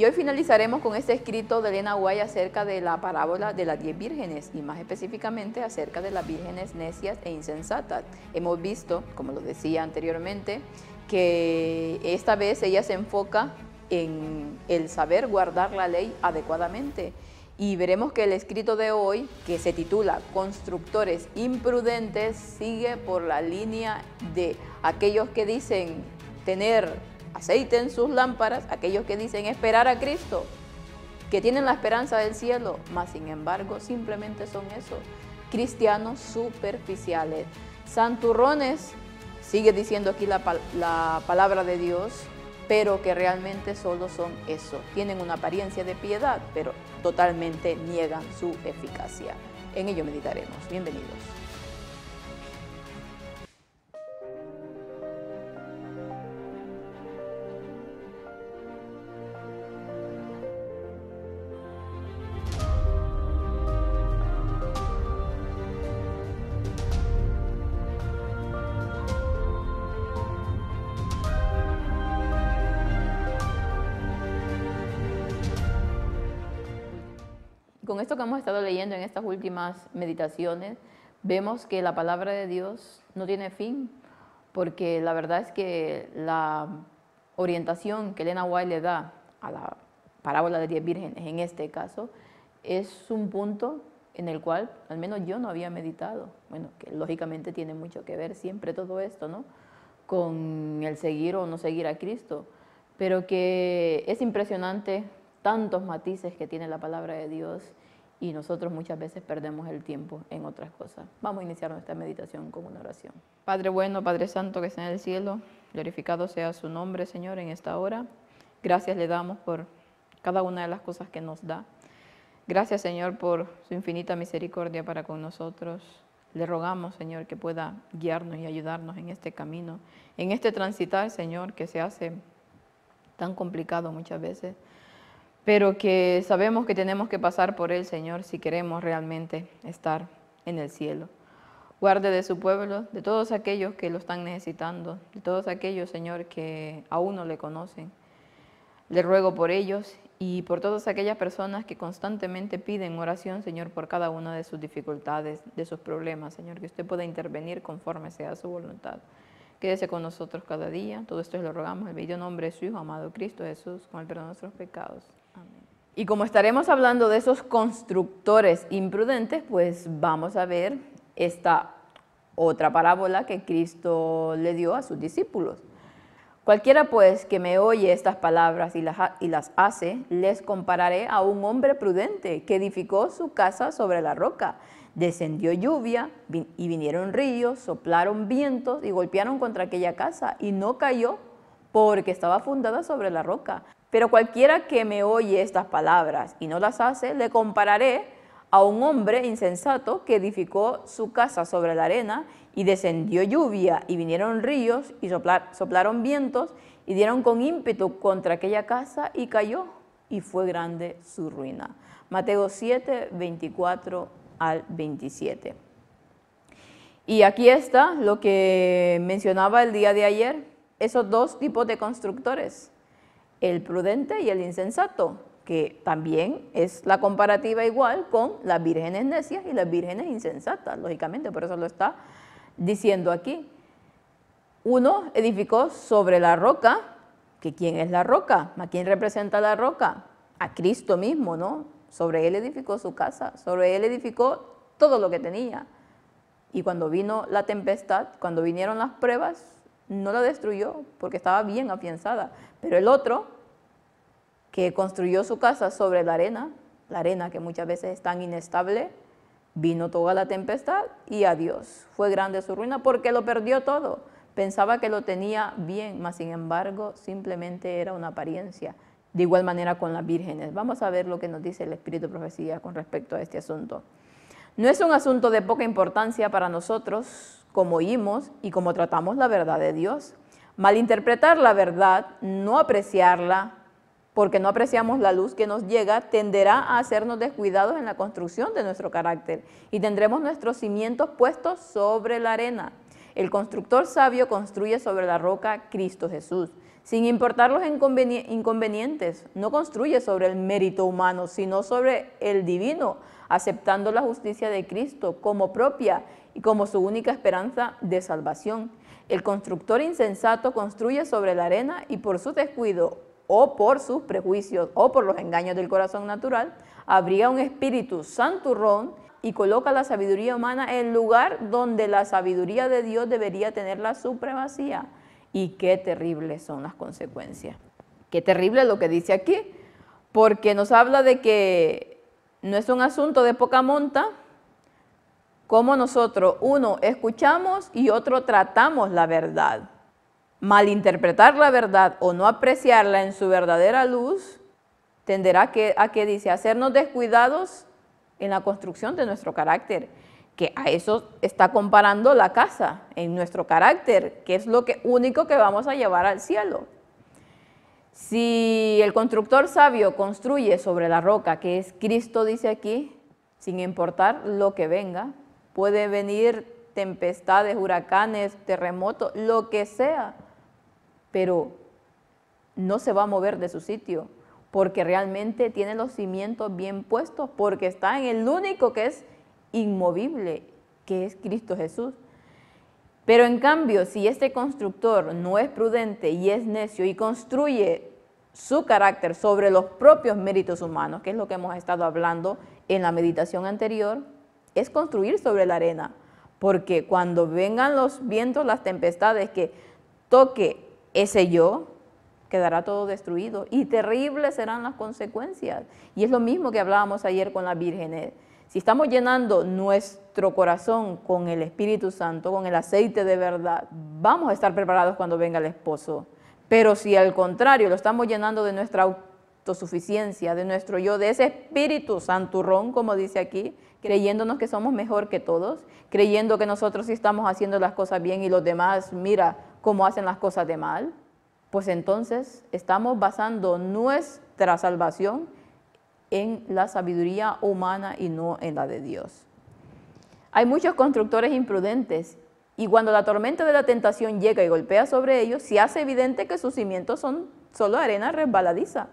Y hoy finalizaremos con este escrito de Elena Guay acerca de la parábola de las diez vírgenes y más específicamente acerca de las vírgenes necias e insensatas. Hemos visto, como lo decía anteriormente, que esta vez ella se enfoca en el saber guardar la ley adecuadamente. Y veremos que el escrito de hoy, que se titula Constructores imprudentes, sigue por la línea de aquellos que dicen tener aceiten sus lámparas aquellos que dicen esperar a Cristo, que tienen la esperanza del cielo, mas sin embargo simplemente son esos cristianos superficiales, santurrones, sigue diciendo aquí la, palabra de Dios, pero que realmente solo son eso, tienen una apariencia de piedad, pero totalmente niegan su eficacia. En ello meditaremos. Bienvenidos. con esto que hemos estado leyendo en estas últimas meditaciones, vemos que la palabra de Dios no tiene fin, porque la verdad es que la orientación que Elena White le da a la parábola de diez vírgenes en este caso, es un punto en el cual al menos yo no había meditado. Bueno, que lógicamente tiene mucho que ver siempre todo esto, ¿no? Con el seguir o no seguir a Cristo, pero que es impresionante tantos matices que tiene la palabra de Dios y nosotros muchas veces perdemos el tiempo en otras cosas. Vamos a iniciar nuestra meditación con una oración. Padre bueno, Padre Santo que está en el cielo, glorificado sea su nombre, Señor, en esta hora. Gracias le damos por cada una de las cosas que nos da. Gracias, Señor, por su infinita misericordia para con nosotros. Le rogamos, Señor, que pueda guiarnos y ayudarnos en este camino, en este transitar, Señor, que se hace tan complicado muchas veces pero que sabemos que tenemos que pasar por él, Señor, si queremos realmente estar en el cielo. Guarde de su pueblo, de todos aquellos que lo están necesitando, de todos aquellos, Señor, que aún no le conocen. Le ruego por ellos y por todas aquellas personas que constantemente piden oración, Señor, por cada una de sus dificultades, de sus problemas, Señor, que usted pueda intervenir conforme sea su voluntad. Quédese con nosotros cada día. Todo esto lo rogamos en el bello nombre de su Hijo amado Cristo Jesús, con el perdón de nuestros pecados. Y como estaremos hablando de esos constructores imprudentes, pues vamos a ver esta otra parábola que Cristo le dio a sus discípulos. Cualquiera pues que me oye estas palabras y las, hace, les compararé a un hombre prudente que edificó su casa sobre la roca. Descendió lluvia y vinieron ríos, soplaron vientos y golpearon contra aquella casa y no cayó porque estaba fundada sobre la roca. Pero cualquiera que me oye estas palabras y no las hace, le compararé a un hombre insensato que edificó su casa sobre la arena y descendió lluvia y vinieron ríos y soplaron vientos y dieron con ímpetu contra aquella casa y cayó y fue grande su ruina. Mateo 7, 24 al 27. Y aquí está lo que mencionaba el día de ayer, esos dos tipos de constructores el prudente y el insensato, que también es la comparativa igual con las vírgenes necias y las vírgenes insensatas, lógicamente, por eso lo está diciendo aquí. Uno edificó sobre la roca, que quién es la roca, a quién representa la roca, a Cristo mismo, ¿no? Sobre él edificó su casa, sobre él edificó todo lo que tenía. Y cuando vino la tempestad, cuando vinieron las pruebas, no la destruyó porque estaba bien afianzada, pero el otro, que construyó su casa sobre la arena, la arena que muchas veces es tan inestable, vino toda la tempestad y adiós. Fue grande su ruina porque lo perdió todo. Pensaba que lo tenía bien, mas sin embargo simplemente era una apariencia. De igual manera con las vírgenes. Vamos a ver lo que nos dice el Espíritu de Profecía con respecto a este asunto. No es un asunto de poca importancia para nosotros, como oímos y como tratamos la verdad de Dios. Malinterpretar la verdad, no apreciarla, porque no apreciamos la luz que nos llega, tenderá a hacernos descuidados en la construcción de nuestro carácter y tendremos nuestros cimientos puestos sobre la arena. El constructor sabio construye sobre la roca Cristo Jesús. Sin importar los inconvenientes, no construye sobre el mérito humano, sino sobre el divino, aceptando la justicia de Cristo como propia como su única esperanza de salvación. El constructor insensato construye sobre la arena y por su descuido o por sus prejuicios o por los engaños del corazón natural, abriga un espíritu santurrón y coloca la sabiduría humana en lugar donde la sabiduría de Dios debería tener la supremacía. Y qué terribles son las consecuencias. Qué terrible lo que dice aquí, porque nos habla de que no es un asunto de poca monta, como nosotros, uno, escuchamos y otro, tratamos la verdad. Malinterpretar la verdad o no apreciarla en su verdadera luz tenderá a que, a que dice, hacernos descuidados en la construcción de nuestro carácter, que a eso está comparando la casa, en nuestro carácter, que es lo que, único que vamos a llevar al cielo. Si el constructor sabio construye sobre la roca, que es Cristo, dice aquí, sin importar lo que venga, puede venir tempestades, huracanes, terremotos, lo que sea, pero no se va a mover de su sitio porque realmente tiene los cimientos bien puestos, porque está en el único que es inmovible, que es Cristo Jesús. Pero en cambio, si este constructor no es prudente y es necio y construye su carácter sobre los propios méritos humanos, que es lo que hemos estado hablando en la meditación anterior, es construir sobre la arena, porque cuando vengan los vientos, las tempestades, que toque ese yo, quedará todo destruido y terribles serán las consecuencias. Y es lo mismo que hablábamos ayer con la virgen Si estamos llenando nuestro corazón con el Espíritu Santo, con el aceite de verdad, vamos a estar preparados cuando venga el esposo. Pero si al contrario lo estamos llenando de nuestra suficiencia, de nuestro yo, de ese espíritu santurrón, como dice aquí, creyéndonos que somos mejor que todos, creyendo que nosotros sí estamos haciendo las cosas bien y los demás, mira cómo hacen las cosas de mal, pues entonces estamos basando nuestra salvación en la sabiduría humana y no en la de Dios. Hay muchos constructores imprudentes y cuando la tormenta de la tentación llega y golpea sobre ellos, se hace evidente que sus cimientos son solo arena resbaladiza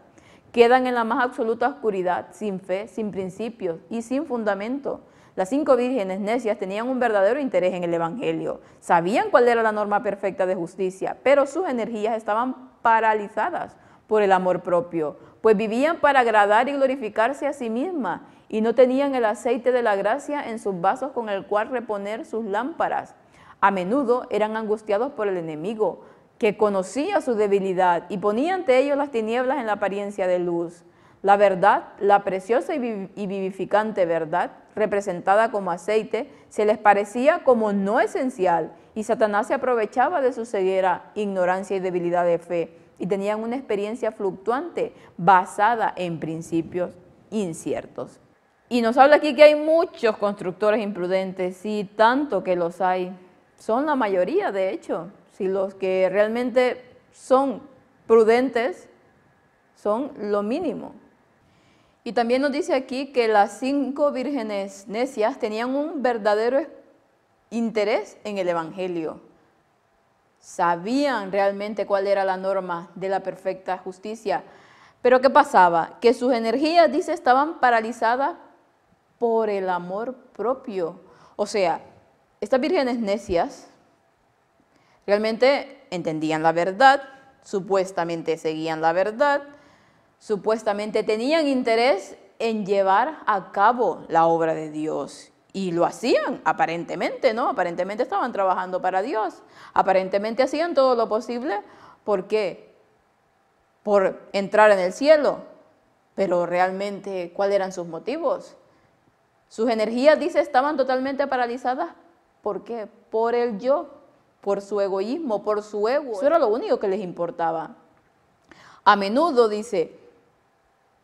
quedan en la más absoluta oscuridad, sin fe, sin principios y sin fundamento. Las cinco vírgenes necias tenían un verdadero interés en el Evangelio, sabían cuál era la norma perfecta de justicia, pero sus energías estaban paralizadas por el amor propio, pues vivían para agradar y glorificarse a sí mismas y no tenían el aceite de la gracia en sus vasos con el cual reponer sus lámparas. A menudo eran angustiados por el enemigo, que conocía su debilidad y ponía ante ellos las tinieblas en la apariencia de luz. La verdad, la preciosa y vivificante verdad, representada como aceite, se les parecía como no esencial y Satanás se aprovechaba de su ceguera, ignorancia y debilidad de fe y tenían una experiencia fluctuante basada en principios inciertos. Y nos habla aquí que hay muchos constructores imprudentes, y tanto que los hay. Son la mayoría, de hecho si los que realmente son prudentes son lo mínimo. Y también nos dice aquí que las cinco vírgenes necias tenían un verdadero interés en el Evangelio. Sabían realmente cuál era la norma de la perfecta justicia. Pero ¿qué pasaba? Que sus energías, dice, estaban paralizadas por el amor propio. O sea, estas vírgenes necias Realmente entendían la verdad, supuestamente seguían la verdad, supuestamente tenían interés en llevar a cabo la obra de Dios. Y lo hacían, aparentemente, ¿no? Aparentemente estaban trabajando para Dios. Aparentemente hacían todo lo posible. ¿Por qué? Por entrar en el cielo. Pero realmente, ¿cuáles eran sus motivos? Sus energías, dice, estaban totalmente paralizadas. ¿Por qué? Por el yo, por su egoísmo, por su ego. Eso era lo único que les importaba. A menudo, dice,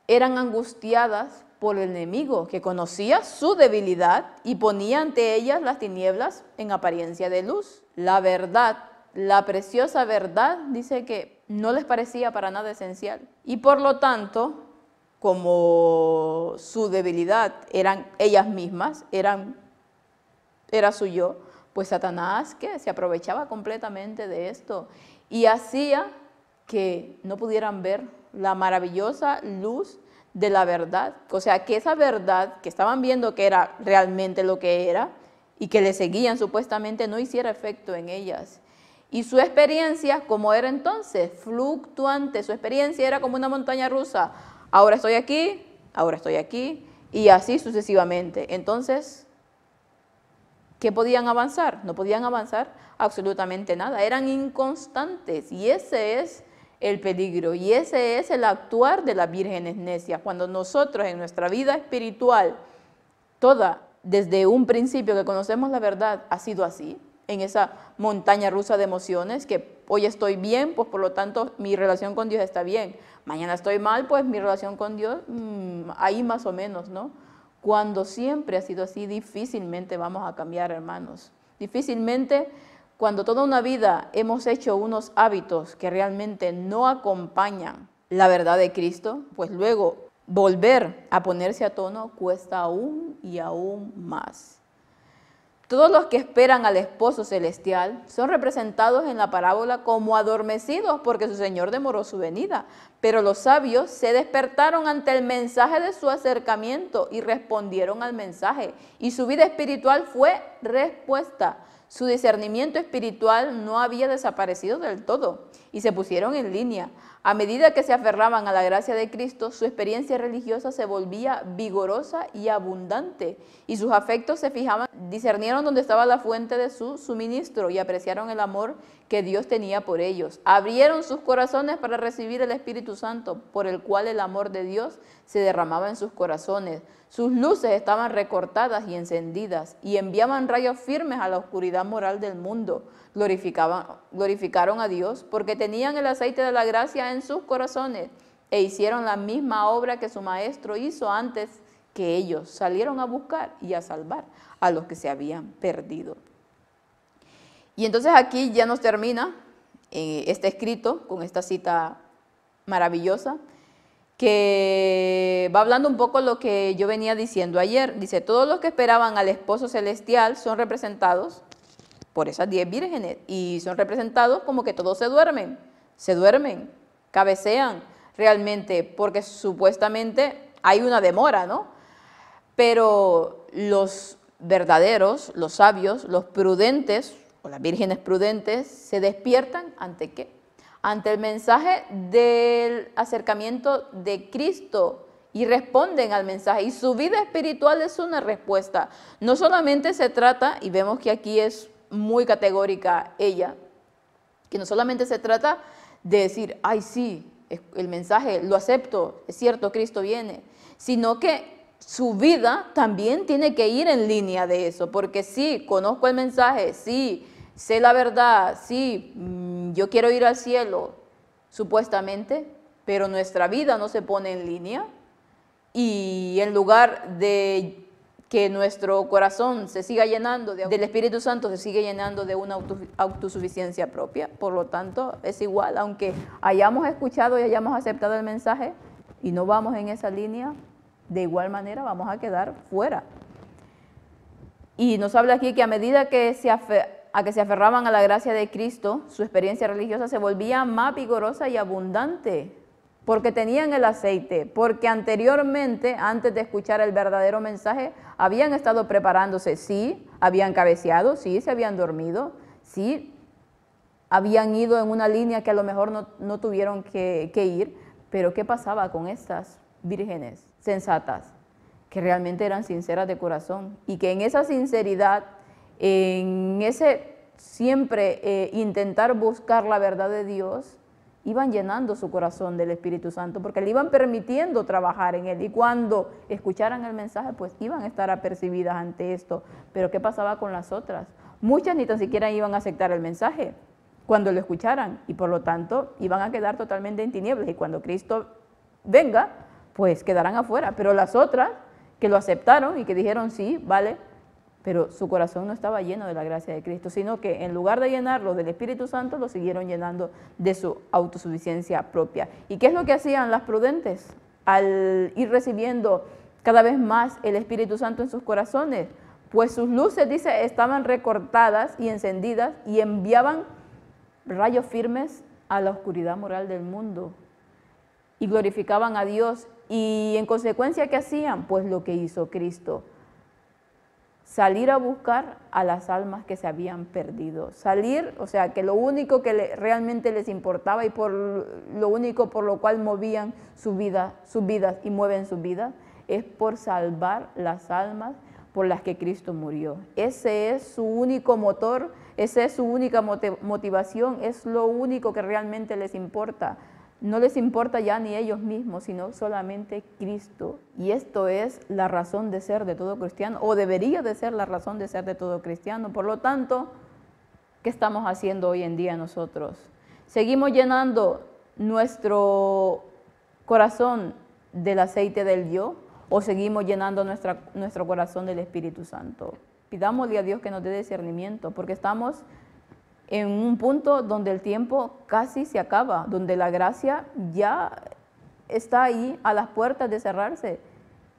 eran angustiadas por el enemigo, que conocía su debilidad y ponía ante ellas las tinieblas en apariencia de luz. La verdad, la preciosa verdad, dice que no les parecía para nada esencial. Y por lo tanto, como su debilidad eran ellas mismas, eran, era su yo, pues Satanás que se aprovechaba completamente de esto y hacía que no pudieran ver la maravillosa luz de la verdad. O sea, que esa verdad que estaban viendo que era realmente lo que era y que le seguían supuestamente no hiciera efecto en ellas. Y su experiencia, como era entonces, fluctuante, su experiencia era como una montaña rusa. Ahora estoy aquí, ahora estoy aquí, y así sucesivamente. Entonces, ¿Qué podían avanzar? No podían avanzar absolutamente nada, eran inconstantes y ese es el peligro y ese es el actuar de las vírgenes necias. Cuando nosotros en nuestra vida espiritual, toda desde un principio que conocemos la verdad, ha sido así, en esa montaña rusa de emociones, que hoy estoy bien, pues por lo tanto mi relación con Dios está bien, mañana estoy mal, pues mi relación con Dios mm, ahí más o menos, ¿no? Cuando siempre ha sido así, difícilmente vamos a cambiar, hermanos. Difícilmente cuando toda una vida hemos hecho unos hábitos que realmente no acompañan la verdad de Cristo, pues luego volver a ponerse a tono cuesta aún y aún más. Todos los que esperan al esposo celestial son representados en la parábola como adormecidos porque su Señor demoró su venida. Pero los sabios se despertaron ante el mensaje de su acercamiento y respondieron al mensaje. Y su vida espiritual fue respuesta. Su discernimiento espiritual no había desaparecido del todo y se pusieron en línea. A medida que se aferraban a la gracia de Cristo, su experiencia religiosa se volvía vigorosa y abundante y sus afectos se fijaban, discernieron dónde estaba la fuente de su suministro y apreciaron el amor que Dios tenía por ellos. Abrieron sus corazones para recibir el Espíritu Santo, por el cual el amor de Dios se derramaba en sus corazones. Sus luces estaban recortadas y encendidas y enviaban rayos firmes a la oscuridad moral del mundo. Glorificaban, glorificaron a Dios porque tenían el aceite de la gracia en sus corazones e hicieron la misma obra que su maestro hizo antes que ellos. Salieron a buscar y a salvar a los que se habían perdido. Y entonces aquí ya nos termina eh, este escrito con esta cita maravillosa que va hablando un poco lo que yo venía diciendo ayer. Dice, todos los que esperaban al esposo celestial son representados por esas diez vírgenes y son representados como que todos se duermen, se duermen, cabecean realmente, porque supuestamente hay una demora, ¿no? Pero los verdaderos, los sabios, los prudentes, o las vírgenes prudentes se despiertan ante qué? Ante el mensaje del acercamiento de Cristo y responden al mensaje. Y su vida espiritual es una respuesta. No solamente se trata, y vemos que aquí es muy categórica ella, que no solamente se trata de decir, ay sí, el mensaje lo acepto, es cierto, Cristo viene, sino que su vida también tiene que ir en línea de eso, porque sí, conozco el mensaje, sí, sé la verdad, sí, mm, yo quiero ir al cielo, supuestamente, pero nuestra vida no se pone en línea y en lugar de que nuestro corazón se siga llenando del Espíritu Santo, se sigue llenando de una autosuficiencia propia. Por lo tanto, es igual, aunque hayamos escuchado y hayamos aceptado el mensaje y no vamos en esa línea, de igual manera vamos a quedar fuera. Y nos habla aquí que a medida que se afe a que se aferraban a la gracia de Cristo, su experiencia religiosa se volvía más vigorosa y abundante, porque tenían el aceite, porque anteriormente, antes de escuchar el verdadero mensaje, habían estado preparándose, sí, habían cabeceado, sí, se habían dormido, sí, habían ido en una línea que a lo mejor no, tuvieron que, que ir, pero ¿qué pasaba con estas vírgenes sensatas? Que realmente eran sinceras de corazón y que en esa sinceridad en ese siempre eh, intentar buscar la verdad de Dios, iban llenando su corazón del Espíritu Santo, porque le iban permitiendo trabajar en él. Y cuando escucharan el mensaje, pues iban a estar apercibidas ante esto. Pero ¿qué pasaba con las otras? Muchas ni tan siquiera iban a aceptar el mensaje cuando lo escucharan y por lo tanto iban a quedar totalmente en tinieblas. Y cuando Cristo venga, pues quedarán afuera. Pero las otras que lo aceptaron y que dijeron, sí, vale, pero su corazón no estaba lleno de la gracia de Cristo, sino que en lugar de llenarlo del Espíritu Santo, lo siguieron llenando de su autosuficiencia propia. ¿Y qué es lo que hacían las prudentes al ir recibiendo cada vez más el Espíritu Santo en sus corazones? Pues sus luces, dice, estaban recortadas y encendidas y enviaban rayos firmes a la oscuridad moral del mundo y glorificaban a Dios. ¿Y en consecuencia qué hacían? Pues lo que hizo Cristo salir a buscar a las almas que se habían perdido. Salir, o sea, que lo único que realmente les importaba y por lo único por lo cual movían su vida, sus vidas y mueven sus vidas es por salvar las almas por las que Cristo murió. Ese es su único motor, esa es su única motivación, es lo único que realmente les importa no les importa ya ni ellos mismos, sino solamente Cristo. Y esto es la razón de ser de todo cristiano, o debería de ser la razón de ser de todo cristiano. Por lo tanto, ¿qué estamos haciendo hoy en día nosotros? Seguimos llenando nuestro corazón del aceite del Dios o seguimos llenando nuestra, nuestro corazón del Espíritu Santo. Pidámosle a Dios que nos dé discernimiento, porque estamos en un punto donde el tiempo casi se acaba, donde la gracia ya está ahí a las puertas de cerrarse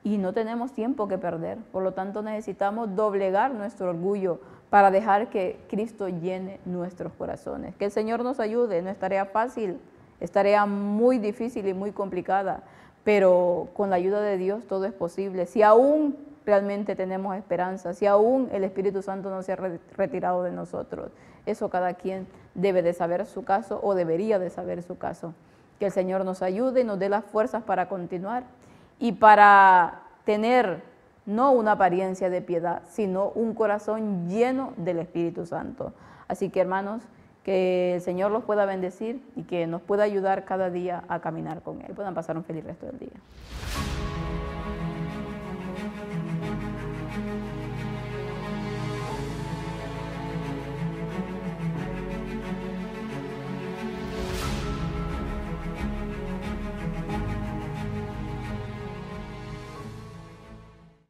y no tenemos tiempo que perder. Por lo tanto, necesitamos doblegar nuestro orgullo para dejar que Cristo llene nuestros corazones. Que el Señor nos ayude, no es tarea fácil, es tarea muy difícil y muy complicada, pero con la ayuda de Dios todo es posible. Si aún realmente tenemos esperanza, si aún el Espíritu Santo no se ha retirado de nosotros. Eso cada quien debe de saber su caso o debería de saber su caso. Que el Señor nos ayude y nos dé las fuerzas para continuar y para tener no una apariencia de piedad, sino un corazón lleno del Espíritu Santo. Así que hermanos, que el Señor los pueda bendecir y que nos pueda ayudar cada día a caminar con Él. Puedan pasar un feliz resto del día.